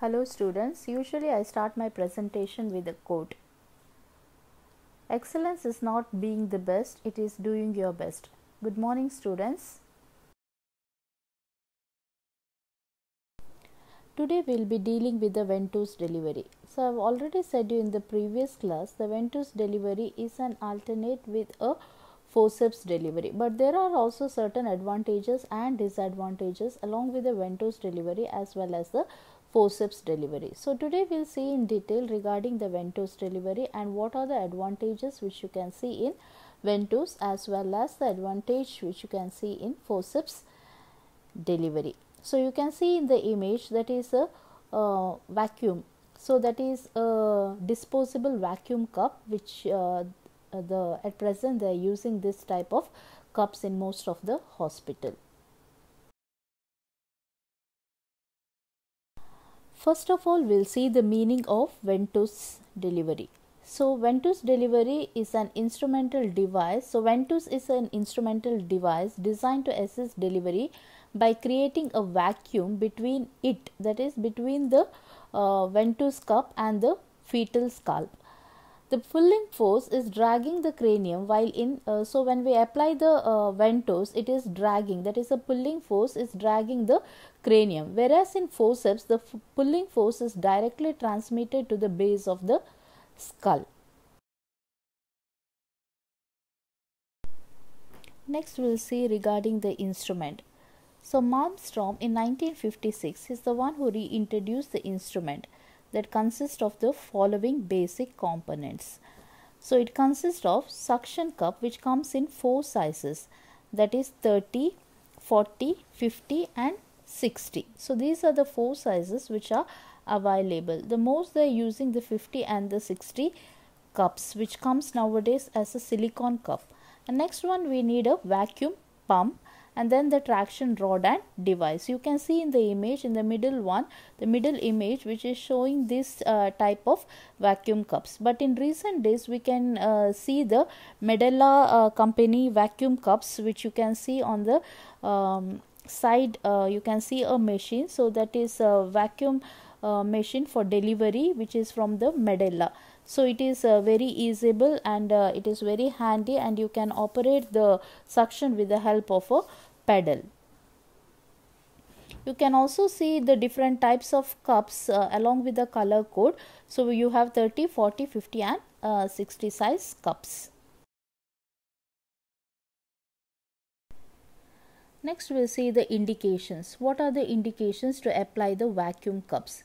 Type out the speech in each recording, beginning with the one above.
Hello students, usually I start my presentation with a quote. Excellence is not being the best, it is doing your best. Good morning students. Today we will be dealing with the Ventus delivery. So I have already said you in the previous class the Ventus delivery is an alternate with a forceps delivery but there are also certain advantages and disadvantages along with the Ventus delivery as well as the forceps delivery. So today we'll see in detail regarding the ventose delivery and what are the advantages which you can see in ventose as well as the advantage which you can see in forceps delivery. So you can see in the image that is a uh, vacuum. So that is a disposable vacuum cup which uh, the at present they are using this type of cups in most of the hospital. First of all, we'll see the meaning of Ventus delivery. So, Ventus delivery is an instrumental device. So, Ventus is an instrumental device designed to assist delivery by creating a vacuum between it, that is, between the uh, Ventus cup and the fetal skull the pulling force is dragging the cranium while in uh, so when we apply the uh, ventose it is dragging that is the pulling force is dragging the cranium whereas in forceps the pulling force is directly transmitted to the base of the skull next we'll see regarding the instrument so malmstrom in 1956 is the one who reintroduced the instrument that consists of the following basic components. So it consists of suction cup which comes in four sizes that is 30, 40, 50 and 60. So these are the four sizes which are available. The most they are using the 50 and the 60 cups which comes nowadays as a silicone cup. And next one we need a vacuum pump and then the traction rod and device you can see in the image in the middle one the middle image which is showing this uh, type of vacuum cups but in recent days we can uh, see the Medela uh, company vacuum cups which you can see on the um, side uh, you can see a machine so that is a vacuum uh, machine for delivery which is from the Medela so it is uh, very easeable and uh, it is very handy and you can operate the suction with the help of a pedal you can also see the different types of cups uh, along with the color code so you have 30 40 50 and uh, 60 size cups next we'll see the indications what are the indications to apply the vacuum cups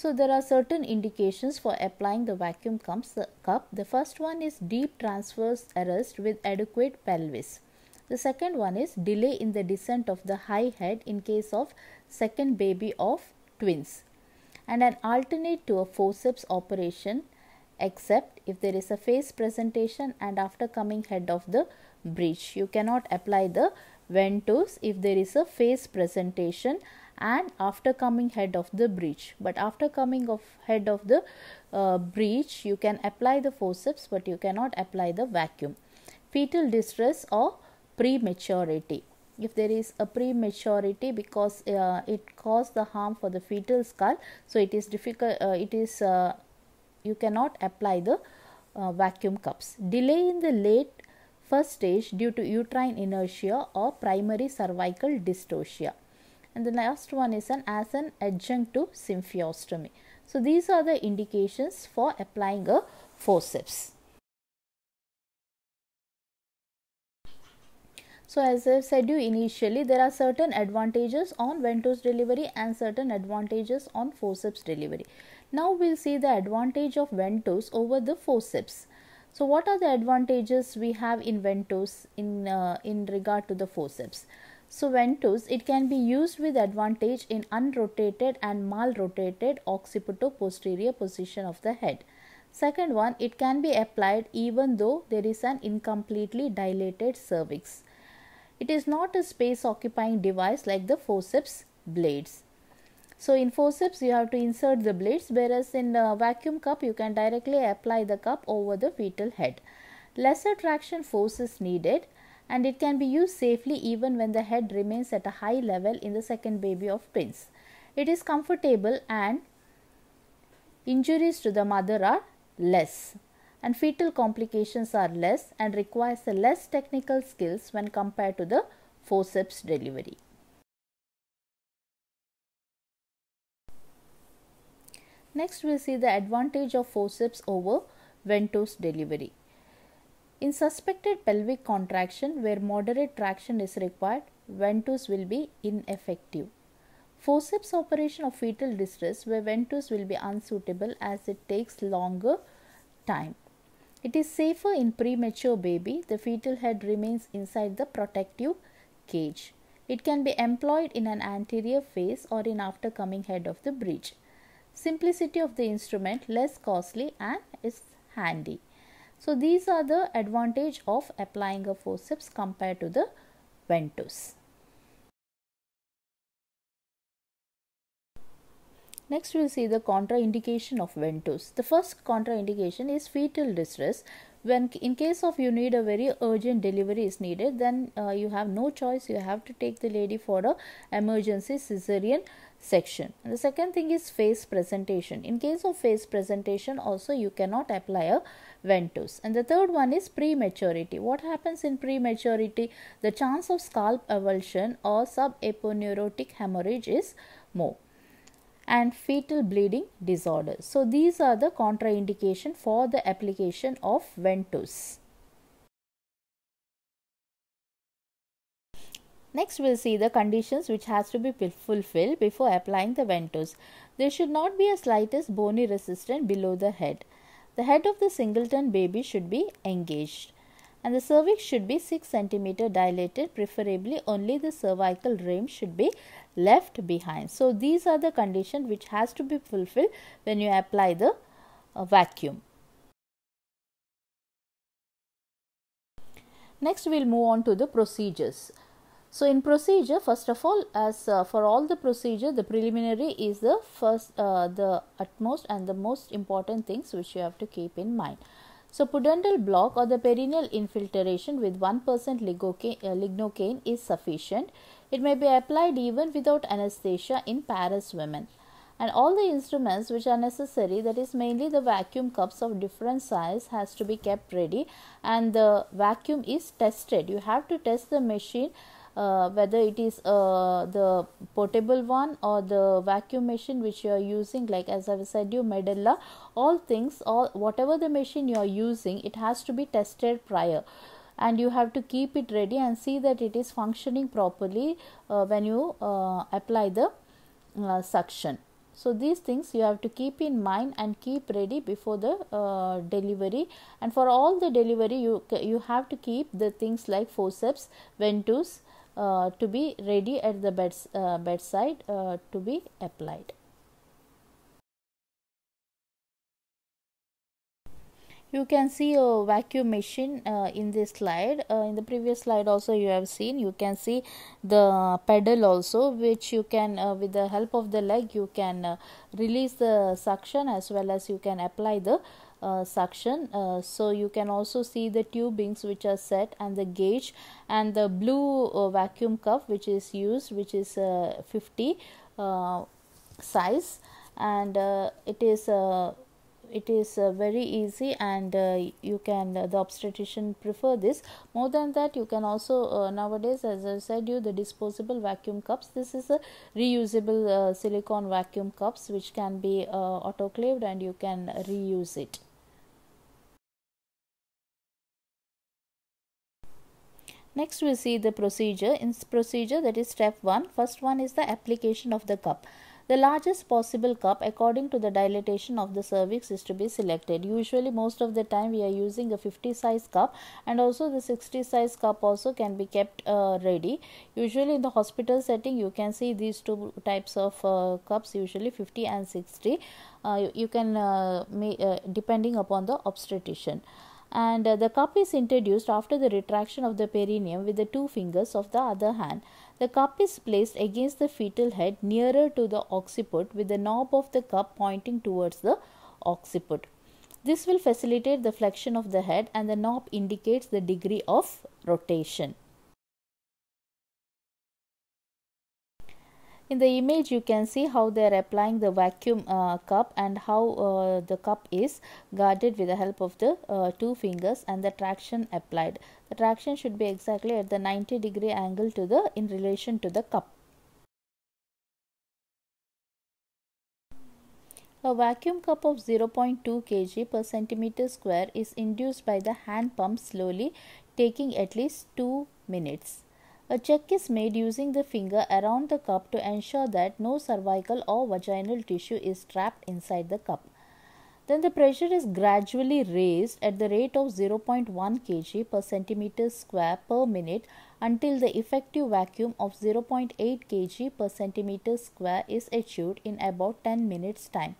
so there are certain indications for applying the vacuum cups, the uh, cup. The first one is deep transverse arrest with adequate pelvis. The second one is delay in the descent of the high head in case of second baby of twins and an alternate to a forceps operation except if there is a face presentation and after coming head of the breech. You cannot apply the ventos if there is a face presentation and after coming head of the breech. But after coming of head of the uh, breech, you can apply the forceps but you cannot apply the vacuum. Fetal distress or prematurity if there is a prematurity because uh, it caused the harm for the fetal skull so it is difficult uh, it is uh, you cannot apply the uh, vacuum cups delay in the late first stage due to uterine inertia or primary cervical dystocia and the last one is an as an adjunct to symphysostomy so these are the indications for applying a forceps So as I said you initially, there are certain advantages on Vento's delivery and certain advantages on forceps delivery. Now we'll see the advantage of Vento's over the forceps. So what are the advantages we have in Vento's in, uh, in regard to the forceps? So Vento's, it can be used with advantage in unrotated and malrotated occipito-posterior position of the head. Second one, it can be applied even though there is an incompletely dilated cervix. It is not a space occupying device like the forceps blades. So in forceps you have to insert the blades whereas in a vacuum cup you can directly apply the cup over the fetal head. Lesser traction force is needed and it can be used safely even when the head remains at a high level in the second baby of twins. It is comfortable and injuries to the mother are less and fetal complications are less and requires less technical skills when compared to the forceps delivery. Next we will see the advantage of forceps over ventose delivery. In suspected pelvic contraction where moderate traction is required, ventose will be ineffective. Forceps operation of fetal distress where ventose will be unsuitable as it takes longer time. It is safer in premature baby. The fetal head remains inside the protective cage. It can be employed in an anterior phase or in after coming head of the breech. Simplicity of the instrument less costly and is handy. So these are the advantage of applying a forceps compared to the ventus. Next, we'll see the contraindication of Ventus. The first contraindication is fetal distress. When in case of you need a very urgent delivery is needed, then uh, you have no choice. You have to take the lady for a emergency cesarean section. And the second thing is face presentation. In case of face presentation, also you cannot apply a ventus. And the third one is prematurity. What happens in prematurity? The chance of scalp avulsion or subaponeurotic hemorrhage is more and fetal bleeding disorders. So these are the contraindication for the application of Ventus. Next we'll see the conditions which has to be fulfilled before applying the Ventus. There should not be a slightest bony resistance below the head. The head of the singleton baby should be engaged and the cervix should be 6 cm dilated preferably only the cervical rim should be left behind. So these are the conditions which has to be fulfilled when you apply the uh, vacuum. Next we will move on to the procedures. So in procedure first of all as uh, for all the procedure the preliminary is the first uh, the utmost and the most important things which you have to keep in mind. So, pudendal block or the perineal infiltration with 1% uh, lignocaine is sufficient. It may be applied even without anesthesia in Paris women. And all the instruments which are necessary, that is mainly the vacuum cups of different size, has to be kept ready and the vacuum is tested. You have to test the machine uh, whether it is uh, the portable one or the vacuum machine which you are using like as i said you medulla, all things all whatever the machine you are using it has to be tested prior and you have to keep it ready and see that it is functioning properly uh, when you uh, apply the uh, suction so these things you have to keep in mind and keep ready before the uh, delivery and for all the delivery you you have to keep the things like forceps ventus uh, to be ready at the bed uh, bedside uh, to be applied. You can see a vacuum machine uh, in this slide. Uh, in the previous slide also you have seen. You can see the pedal also which you can with the help of the leg you can release the suction as well as you can apply the uh, suction uh, so you can also see the tubings which are set and the gauge and the blue uh, vacuum cup which is used which is uh, 50 uh, size and uh, it is it is uh, very easy and uh, you can uh, the obstetrician prefer this more than that you can also nowadays as i said you the disposable vacuum cups this is a reusable silicone vacuum cups which can be autoclaved and you can reuse it Next we see the procedure. In procedure that is step 1. First one is the application of the cup. The largest possible cup according to the dilatation of the cervix is to be selected. Usually most of the time we are using a 50 size cup and also the 60 size cup also can be kept uh, ready. Usually in the hospital setting you can see these two types of uh, cups usually 50 and 60. Uh, you, you, can uh, uh, depending upon the obstetrician and uh, the cup is introduced after the retraction of the perineum with the two fingers of the other hand. The cup is placed against the fetal head nearer to the occiput with the knob of the cup pointing towards the occiput. This will facilitate the flexion of the head and the knob indicates the degree of rotation. in the image you can see how they are applying the vacuum uh, cup and how uh, the cup is guarded with the help of the uh, two fingers and the traction applied the traction should be exactly at the 90 degree angle to the in relation to the cup A vacuum cup of 0.2 kg per centimeter square is induced by the hand pump slowly taking at least 2 minutes. A check is made using the finger around the cup to ensure that no cervical or vaginal tissue is trapped inside the cup. Then the pressure is gradually raised at the rate of 0.1 kg per centimeter square per minute until the effective vacuum of 0.8 kg per centimeter square is achieved in about 10 minutes time.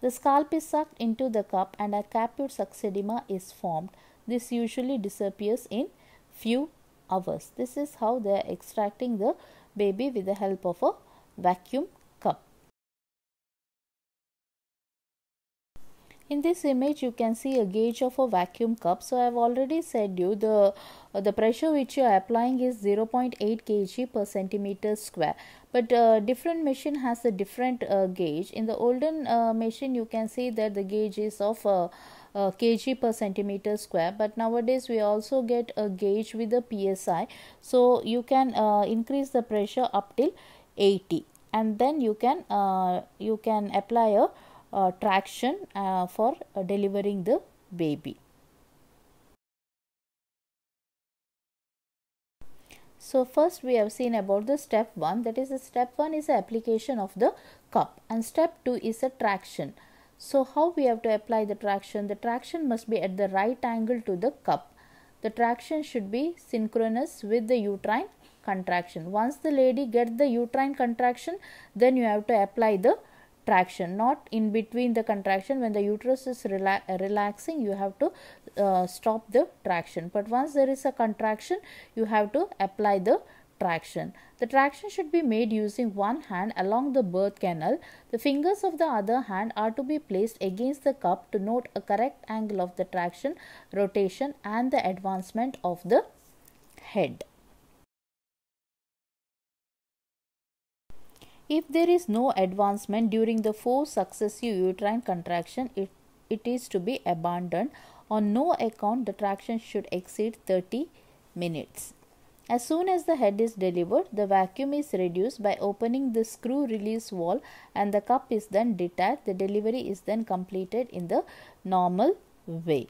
The scalp is sucked into the cup and a caput succedema is formed. This usually disappears in few hours. This is how they are extracting the baby with the help of a vacuum cup. In this image you can see a gauge of a vacuum cup. So I have already said you the, uh, the pressure which you are applying is 0.8 kg per centimeter square. But uh, different machine has a different uh, gauge. In the olden uh, machine you can see that the gauge is of uh, uh, kg per centimeter square but nowadays we also get a gauge with a psi so you can uh, increase the pressure up till 80 and then you can uh, you can apply a, a traction uh, for uh, delivering the baby So first we have seen about the step 1 that is the step 1 is the application of the cup and step 2 is the traction. So how we have to apply the traction? The traction must be at the right angle to the cup. The traction should be synchronous with the uterine contraction. Once the lady get the uterine contraction, then you have to apply the traction. Not in between the contraction. When the uterus is rela relaxing, you have to uh, stop the traction. But once there is a contraction, you have to apply the traction. The traction should be made using one hand along the birth canal. The fingers of the other hand are to be placed against the cup to note a correct angle of the traction, rotation and the advancement of the head. If there is no advancement during the four successive uterine contraction, it, it is to be abandoned. On no account, the traction should exceed 30 minutes. As soon as the head is delivered, the vacuum is reduced by opening the screw release valve and the cup is then detached. The delivery is then completed in the normal way.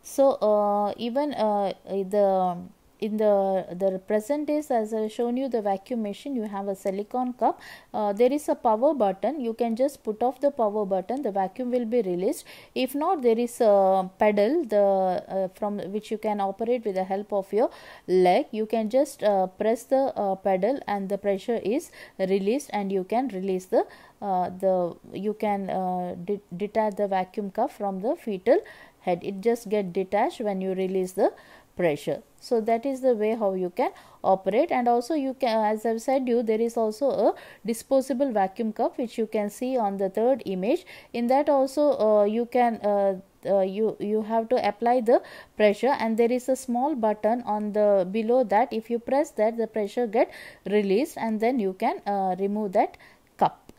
So, uh, even uh, the in the the present days as i shown you the vacuum machine you have a silicon cup uh, there is a power button you can just put off the power button the vacuum will be released if not there is a pedal the uh, from which you can operate with the help of your leg you can just uh, press the uh, pedal and the pressure is released and you can release the uh, the you can uh, de detach the vacuum cup from the fetal head it just get detached when you release the pressure so that is the way how you can operate and also you can as i've said you there is also a disposable vacuum cup which you can see on the third image in that also uh, you can uh, uh, you you have to apply the pressure and there is a small button on the below that if you press that the pressure get released and then you can uh, remove that cup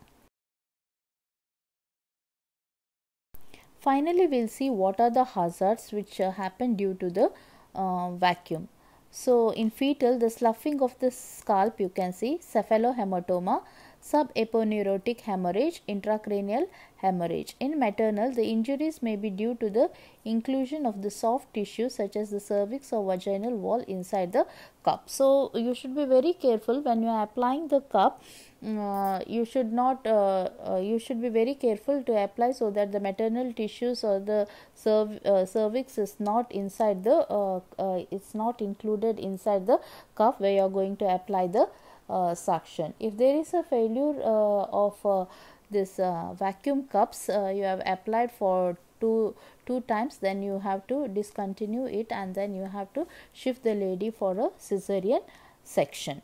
finally we'll see what are the hazards which uh, happen due to the uh, vacuum. So, in fetal the sloughing of the scalp you can see cephalohematoma, subaponeurotic hemorrhage, intracranial hemorrhage. In maternal the injuries may be due to the inclusion of the soft tissue such as the cervix or vaginal wall inside the cup. So, you should be very careful when you are applying the cup uh, you should not uh, uh, you should be very careful to apply so that the maternal tissues or the uh, cervix is not inside the uh, uh, it's not included inside the cuff where you are going to apply the suction if there is a failure of this vacuum cups you have applied for two two times then you have to discontinue it and then you have to shift the lady for a cesarean section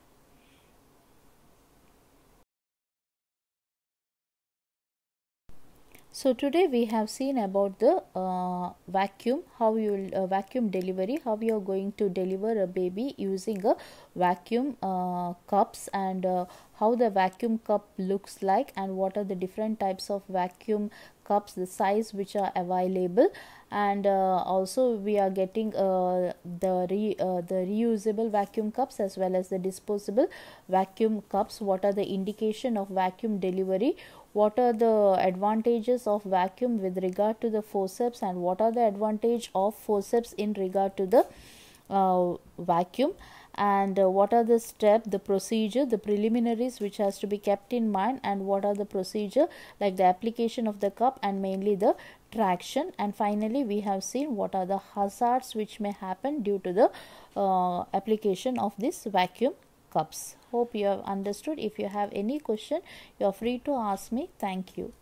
so today we have seen about the uh, vacuum how you uh, vacuum delivery how you are going to deliver a baby using a vacuum uh, cups and uh, how the vacuum cup looks like and what are the different types of vacuum cups the size which are available and uh, also we are getting uh, the re, the reusable vacuum cups as well as the disposable vacuum cups what are the indication of vacuum delivery what are the advantages of vacuum with regard to the forceps and what are the advantage of forceps in regard to the uh, vacuum and uh, what are the step the procedure the preliminaries which has to be kept in mind and what are the procedure like the application of the cup and mainly the traction and finally we have seen what are the hazards which may happen due to the uh, application of this vacuum cups. Hope you have understood. If you have any question, you are free to ask me. Thank you.